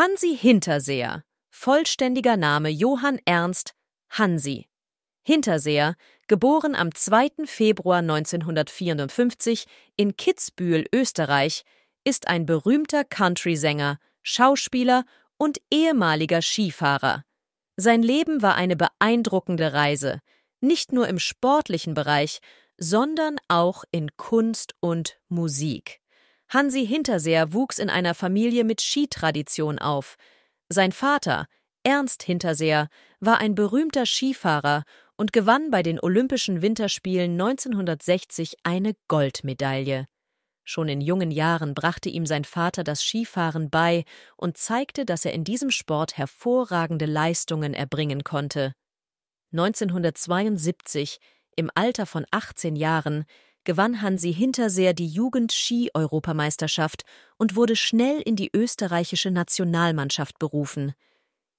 Hansi Hinterseer, vollständiger Name Johann Ernst Hansi. Hinterseer, geboren am 2. Februar 1954 in Kitzbühel, Österreich, ist ein berühmter Country-Sänger, Schauspieler und ehemaliger Skifahrer. Sein Leben war eine beeindruckende Reise, nicht nur im sportlichen Bereich, sondern auch in Kunst und Musik. Hansi Hinterseer wuchs in einer Familie mit Skitradition auf. Sein Vater, Ernst Hinterseer, war ein berühmter Skifahrer und gewann bei den Olympischen Winterspielen 1960 eine Goldmedaille. Schon in jungen Jahren brachte ihm sein Vater das Skifahren bei und zeigte, dass er in diesem Sport hervorragende Leistungen erbringen konnte. 1972, im Alter von 18 Jahren, gewann Hansi Hinterseer die Jugend-Ski-Europameisterschaft und wurde schnell in die österreichische Nationalmannschaft berufen.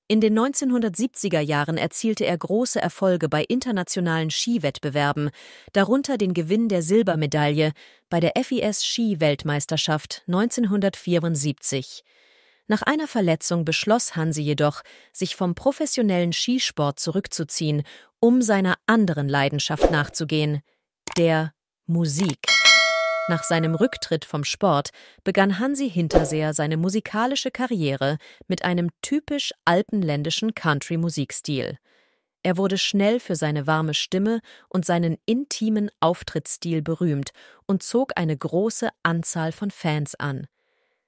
In den 1970er Jahren erzielte er große Erfolge bei internationalen Skiwettbewerben, darunter den Gewinn der Silbermedaille bei der FIS Ski-Weltmeisterschaft 1974. Nach einer Verletzung beschloss Hansi jedoch, sich vom professionellen Skisport zurückzuziehen, um seiner anderen Leidenschaft nachzugehen, der Musik. Nach seinem Rücktritt vom Sport begann Hansi Hinterseer seine musikalische Karriere mit einem typisch alpenländischen Country-Musikstil. Er wurde schnell für seine warme Stimme und seinen intimen Auftrittsstil berühmt und zog eine große Anzahl von Fans an.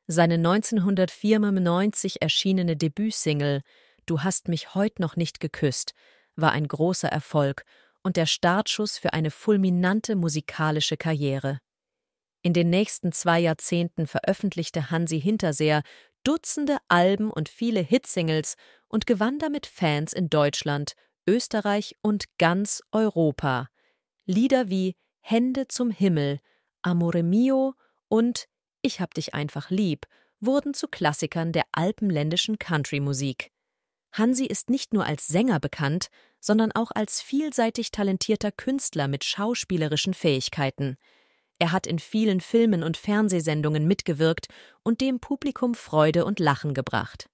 Seine 1994 erschienene Debütsingle Du hast mich heut noch nicht geküsst war ein großer Erfolg und der Startschuss für eine fulminante musikalische Karriere. In den nächsten zwei Jahrzehnten veröffentlichte Hansi Hinterseer Dutzende Alben und viele Hitsingles und gewann damit Fans in Deutschland, Österreich und ganz Europa. Lieder wie Hände zum Himmel, Amore mio und Ich hab dich einfach lieb wurden zu Klassikern der alpenländischen Country-Musik. Hansi ist nicht nur als Sänger bekannt, sondern auch als vielseitig talentierter Künstler mit schauspielerischen Fähigkeiten. Er hat in vielen Filmen und Fernsehsendungen mitgewirkt und dem Publikum Freude und Lachen gebracht.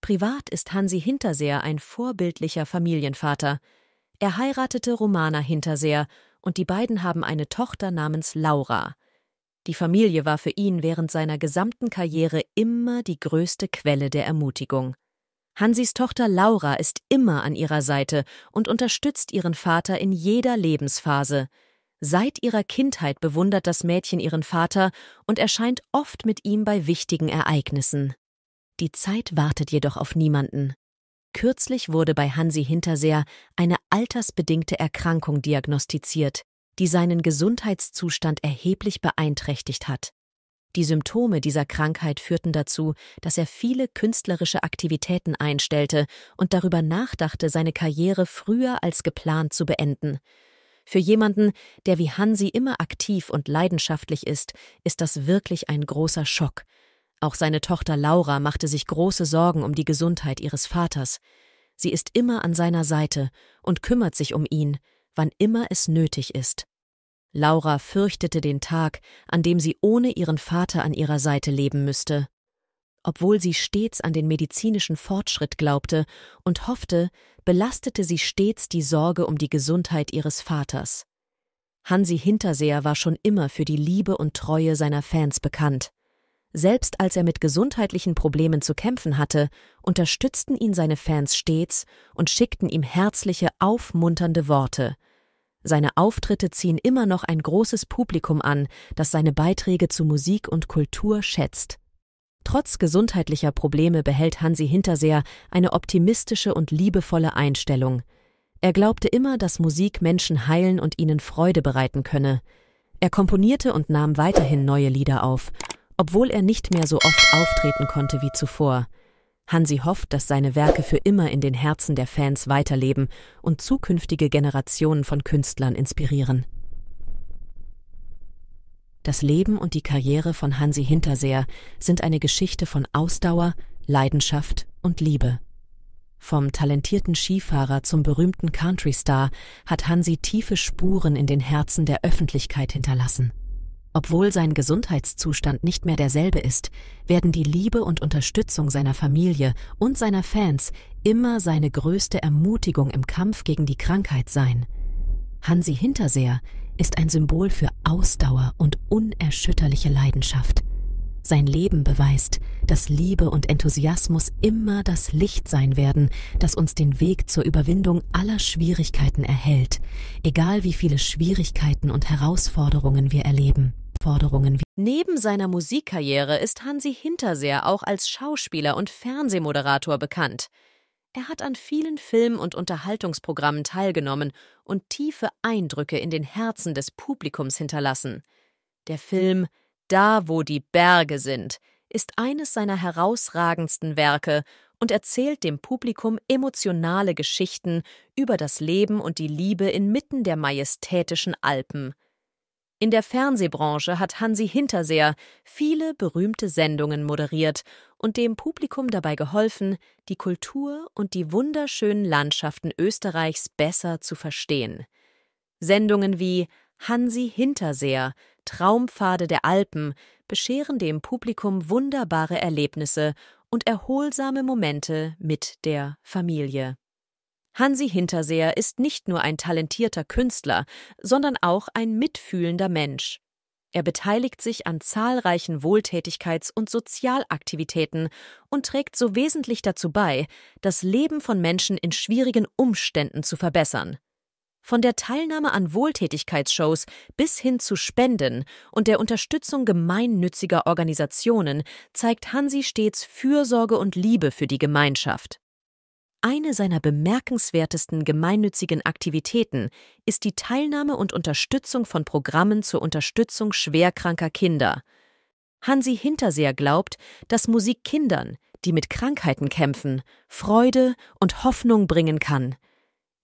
Privat ist Hansi Hinterseer ein vorbildlicher Familienvater. Er heiratete Romana Hinterseer und die beiden haben eine Tochter namens Laura. Die Familie war für ihn während seiner gesamten Karriere immer die größte Quelle der Ermutigung. Hansis Tochter Laura ist immer an ihrer Seite und unterstützt ihren Vater in jeder Lebensphase. Seit ihrer Kindheit bewundert das Mädchen ihren Vater und erscheint oft mit ihm bei wichtigen Ereignissen. Die Zeit wartet jedoch auf niemanden. Kürzlich wurde bei Hansi Hinterseer eine altersbedingte Erkrankung diagnostiziert, die seinen Gesundheitszustand erheblich beeinträchtigt hat. Die Symptome dieser Krankheit führten dazu, dass er viele künstlerische Aktivitäten einstellte und darüber nachdachte, seine Karriere früher als geplant zu beenden. Für jemanden, der wie Hansi immer aktiv und leidenschaftlich ist, ist das wirklich ein großer Schock. Auch seine Tochter Laura machte sich große Sorgen um die Gesundheit ihres Vaters. Sie ist immer an seiner Seite und kümmert sich um ihn, wann immer es nötig ist. Laura fürchtete den Tag, an dem sie ohne ihren Vater an ihrer Seite leben müsste. Obwohl sie stets an den medizinischen Fortschritt glaubte und hoffte, belastete sie stets die Sorge um die Gesundheit ihres Vaters. Hansi Hinterseher war schon immer für die Liebe und Treue seiner Fans bekannt. Selbst als er mit gesundheitlichen Problemen zu kämpfen hatte, unterstützten ihn seine Fans stets und schickten ihm herzliche, aufmunternde Worte – seine Auftritte ziehen immer noch ein großes Publikum an, das seine Beiträge zu Musik und Kultur schätzt. Trotz gesundheitlicher Probleme behält Hansi Hinterseer eine optimistische und liebevolle Einstellung. Er glaubte immer, dass Musik Menschen heilen und ihnen Freude bereiten könne. Er komponierte und nahm weiterhin neue Lieder auf, obwohl er nicht mehr so oft auftreten konnte wie zuvor. Hansi hofft, dass seine Werke für immer in den Herzen der Fans weiterleben und zukünftige Generationen von Künstlern inspirieren. Das Leben und die Karriere von Hansi Hinterseer sind eine Geschichte von Ausdauer, Leidenschaft und Liebe. Vom talentierten Skifahrer zum berühmten Country Star hat Hansi tiefe Spuren in den Herzen der Öffentlichkeit hinterlassen. Obwohl sein Gesundheitszustand nicht mehr derselbe ist, werden die Liebe und Unterstützung seiner Familie und seiner Fans immer seine größte Ermutigung im Kampf gegen die Krankheit sein. Hansi Hinterseer ist ein Symbol für Ausdauer und unerschütterliche Leidenschaft. Sein Leben beweist, dass Liebe und Enthusiasmus immer das Licht sein werden, das uns den Weg zur Überwindung aller Schwierigkeiten erhält, egal wie viele Schwierigkeiten und Herausforderungen wir erleben. Anforderungen. Neben seiner Musikkarriere ist Hansi Hinterseer auch als Schauspieler und Fernsehmoderator bekannt. Er hat an vielen Film- und Unterhaltungsprogrammen teilgenommen und tiefe Eindrücke in den Herzen des Publikums hinterlassen. Der Film Da, wo die Berge sind, ist eines seiner herausragendsten Werke und erzählt dem Publikum emotionale Geschichten über das Leben und die Liebe inmitten der majestätischen Alpen. In der Fernsehbranche hat Hansi Hinterseer viele berühmte Sendungen moderiert und dem Publikum dabei geholfen, die Kultur und die wunderschönen Landschaften Österreichs besser zu verstehen. Sendungen wie Hansi Hinterseer, Traumpfade der Alpen bescheren dem Publikum wunderbare Erlebnisse und erholsame Momente mit der Familie. Hansi Hinterseer ist nicht nur ein talentierter Künstler, sondern auch ein mitfühlender Mensch. Er beteiligt sich an zahlreichen Wohltätigkeits- und Sozialaktivitäten und trägt so wesentlich dazu bei, das Leben von Menschen in schwierigen Umständen zu verbessern. Von der Teilnahme an Wohltätigkeitsshows bis hin zu Spenden und der Unterstützung gemeinnütziger Organisationen zeigt Hansi stets Fürsorge und Liebe für die Gemeinschaft. Eine seiner bemerkenswertesten gemeinnützigen Aktivitäten ist die Teilnahme und Unterstützung von Programmen zur Unterstützung schwerkranker Kinder. Hansi Hinterseer glaubt, dass Musik Kindern, die mit Krankheiten kämpfen, Freude und Hoffnung bringen kann.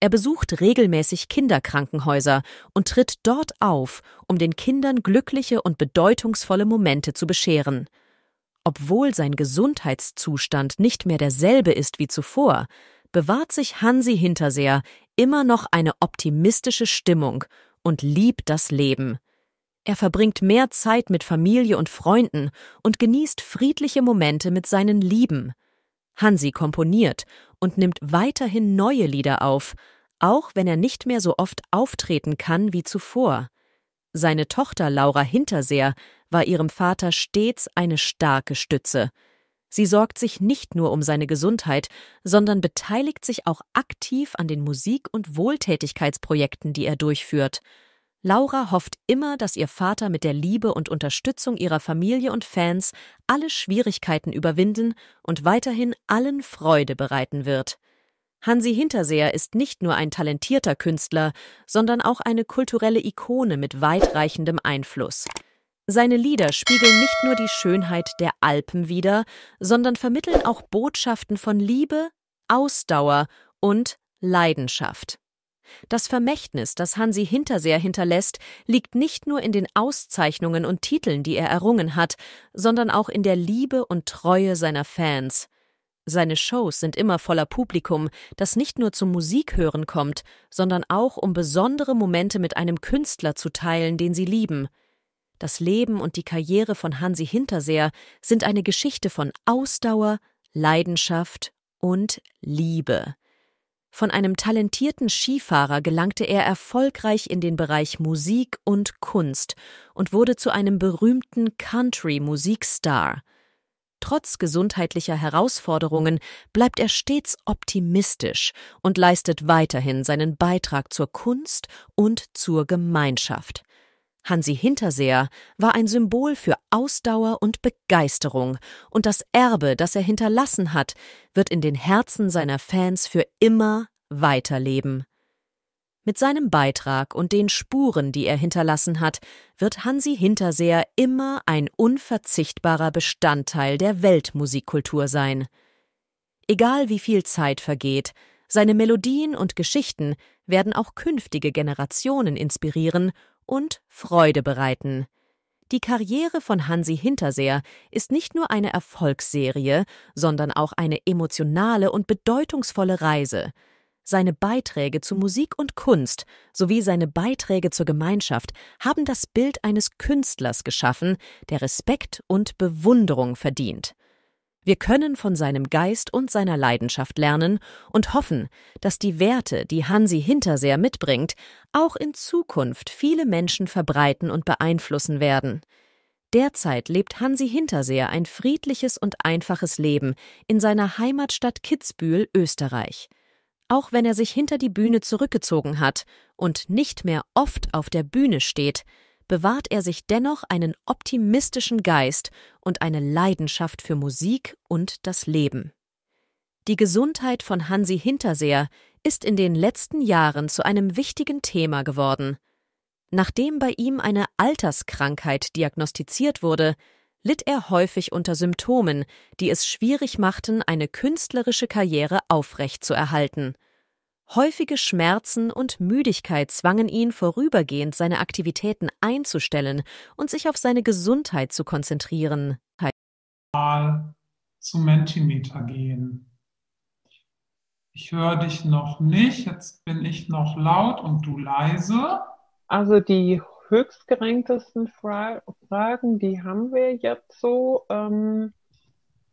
Er besucht regelmäßig Kinderkrankenhäuser und tritt dort auf, um den Kindern glückliche und bedeutungsvolle Momente zu bescheren. Obwohl sein Gesundheitszustand nicht mehr derselbe ist wie zuvor, bewahrt sich Hansi Hinterseer immer noch eine optimistische Stimmung und liebt das Leben. Er verbringt mehr Zeit mit Familie und Freunden und genießt friedliche Momente mit seinen Lieben. Hansi komponiert und nimmt weiterhin neue Lieder auf, auch wenn er nicht mehr so oft auftreten kann wie zuvor. Seine Tochter Laura Hinterseer war ihrem Vater stets eine starke Stütze. Sie sorgt sich nicht nur um seine Gesundheit, sondern beteiligt sich auch aktiv an den Musik- und Wohltätigkeitsprojekten, die er durchführt. Laura hofft immer, dass ihr Vater mit der Liebe und Unterstützung ihrer Familie und Fans alle Schwierigkeiten überwinden und weiterhin allen Freude bereiten wird. Hansi Hinterseer ist nicht nur ein talentierter Künstler, sondern auch eine kulturelle Ikone mit weitreichendem Einfluss. Seine Lieder spiegeln nicht nur die Schönheit der Alpen wider, sondern vermitteln auch Botschaften von Liebe, Ausdauer und Leidenschaft. Das Vermächtnis, das Hansi Hinterseer hinterlässt, liegt nicht nur in den Auszeichnungen und Titeln, die er errungen hat, sondern auch in der Liebe und Treue seiner Fans. Seine Shows sind immer voller Publikum, das nicht nur zum Musikhören kommt, sondern auch um besondere Momente mit einem Künstler zu teilen, den sie lieben. Das Leben und die Karriere von Hansi Hinterseer sind eine Geschichte von Ausdauer, Leidenschaft und Liebe. Von einem talentierten Skifahrer gelangte er erfolgreich in den Bereich Musik und Kunst und wurde zu einem berühmten Country-Musikstar. Trotz gesundheitlicher Herausforderungen bleibt er stets optimistisch und leistet weiterhin seinen Beitrag zur Kunst und zur Gemeinschaft. Hansi Hinterseer war ein Symbol für Ausdauer und Begeisterung, und das Erbe, das er hinterlassen hat, wird in den Herzen seiner Fans für immer weiterleben. Mit seinem Beitrag und den Spuren, die er hinterlassen hat, wird Hansi Hinterseer immer ein unverzichtbarer Bestandteil der Weltmusikkultur sein. Egal wie viel Zeit vergeht, seine Melodien und Geschichten werden auch künftige Generationen inspirieren und Freude bereiten. Die Karriere von Hansi Hinterseer ist nicht nur eine Erfolgsserie, sondern auch eine emotionale und bedeutungsvolle Reise. Seine Beiträge zu Musik und Kunst sowie seine Beiträge zur Gemeinschaft haben das Bild eines Künstlers geschaffen, der Respekt und Bewunderung verdient. Wir können von seinem Geist und seiner Leidenschaft lernen und hoffen, dass die Werte, die Hansi Hinterseer mitbringt, auch in Zukunft viele Menschen verbreiten und beeinflussen werden. Derzeit lebt Hansi Hinterseer ein friedliches und einfaches Leben in seiner Heimatstadt Kitzbühel, Österreich. Auch wenn er sich hinter die Bühne zurückgezogen hat und nicht mehr oft auf der Bühne steht, bewahrt er sich dennoch einen optimistischen Geist und eine Leidenschaft für Musik und das Leben. Die Gesundheit von Hansi Hinterseer ist in den letzten Jahren zu einem wichtigen Thema geworden. Nachdem bei ihm eine Alterskrankheit diagnostiziert wurde, litt er häufig unter Symptomen, die es schwierig machten, eine künstlerische Karriere aufrechtzuerhalten. Häufige Schmerzen und Müdigkeit zwangen ihn vorübergehend, seine Aktivitäten einzustellen und sich auf seine Gesundheit zu konzentrieren. Mal zum Mentimeter gehen. Ich höre dich noch nicht, jetzt bin ich noch laut und du leise. Also die höchstgerenktesten Fra Fragen, die haben wir jetzt so. Ähm,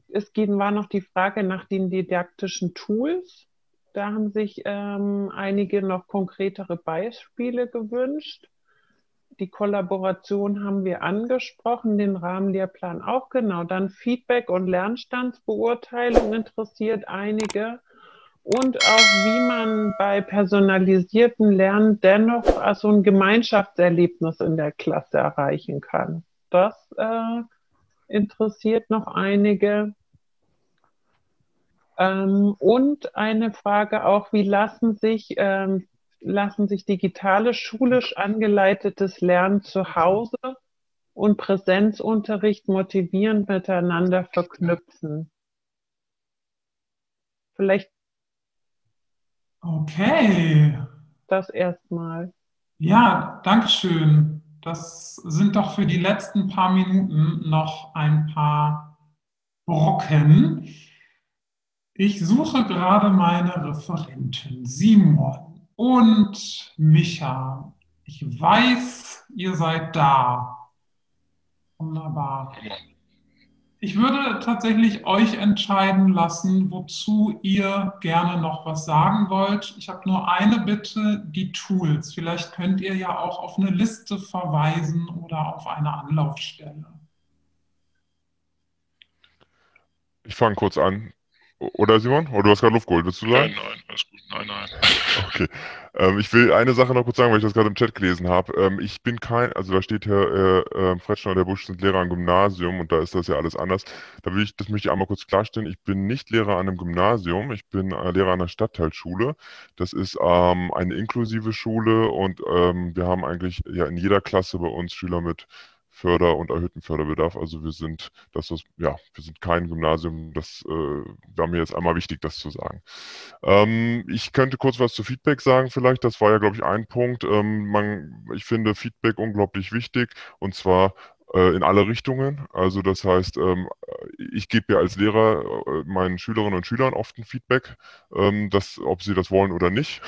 es war noch die Frage nach den didaktischen Tools. Da haben sich ähm, einige noch konkretere Beispiele gewünscht. Die Kollaboration haben wir angesprochen, den Rahmenlehrplan auch genau. Dann Feedback und Lernstandsbeurteilung interessiert einige. Und auch, wie man bei personalisierten Lernen dennoch also ein Gemeinschaftserlebnis in der Klasse erreichen kann. Das äh, interessiert noch einige. Ähm, und eine Frage auch, wie lassen sich, ähm, lassen sich digitale, schulisch angeleitetes Lernen zu Hause und Präsenzunterricht motivierend miteinander verknüpfen? Vielleicht. Okay. Das erstmal. Ja, Dankeschön. Das sind doch für die letzten paar Minuten noch ein paar Brocken. Ich suche gerade meine Referenten Simon und Micha. Ich weiß, ihr seid da. Wunderbar. Ich würde tatsächlich euch entscheiden lassen, wozu ihr gerne noch was sagen wollt. Ich habe nur eine Bitte, die Tools. Vielleicht könnt ihr ja auch auf eine Liste verweisen oder auf eine Anlaufstelle. Ich fange kurz an. Oder Simon? Oder oh, du hast gerade Luft geholt, willst du sagen? Nein, nein, alles gut. Nein, nein. Okay. Ähm, ich will eine Sache noch kurz sagen, weil ich das gerade im Chat gelesen habe. Ähm, ich bin kein, also da steht Herr äh, äh Fretschner und Herr Busch sind Lehrer am Gymnasium und da ist das ja alles anders. Da will ich, das möchte ich einmal kurz klarstellen. Ich bin nicht Lehrer an einem Gymnasium, ich bin äh, Lehrer an einer Stadtteilschule. Das ist ähm, eine inklusive Schule und ähm, wir haben eigentlich ja in jeder Klasse bei uns Schüler mit Förder- und erhöhten Förderbedarf. Also wir sind, das ist, ja, wir sind kein Gymnasium, das äh, war mir jetzt einmal wichtig, das zu sagen. Ähm, ich könnte kurz was zu Feedback sagen, vielleicht. Das war ja, glaube ich, ein Punkt. Ähm, man, ich finde Feedback unglaublich wichtig und zwar äh, in alle Richtungen. Also das heißt, ähm, ich gebe ja als Lehrer äh, meinen Schülerinnen und Schülern oft ein Feedback, ähm, dass, ob sie das wollen oder nicht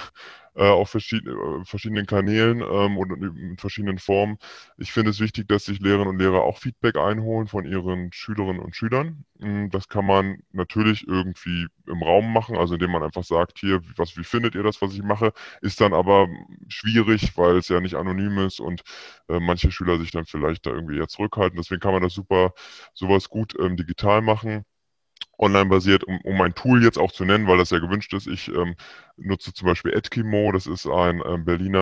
äh, auf verschiedene, äh, verschiedenen Kanälen ähm, und in verschiedenen Formen. Ich finde es wichtig, dass sich Lehrerinnen und Lehrer auch Feedback einholen von ihren Schülerinnen und Schülern. Hm, das kann man natürlich irgendwie im Raum machen, also indem man einfach sagt, hier, was, wie findet ihr das, was ich mache? Ist dann aber schwierig, weil es ja nicht anonym ist und äh, manche Schüler sich dann vielleicht da irgendwie eher zurückhalten. Deswegen kann man das super, sowas gut ähm, digital machen online basiert, um, um ein Tool jetzt auch zu nennen, weil das ja gewünscht ist. Ich ähm, nutze zum Beispiel Edkimo, das ist ein äh, Berliner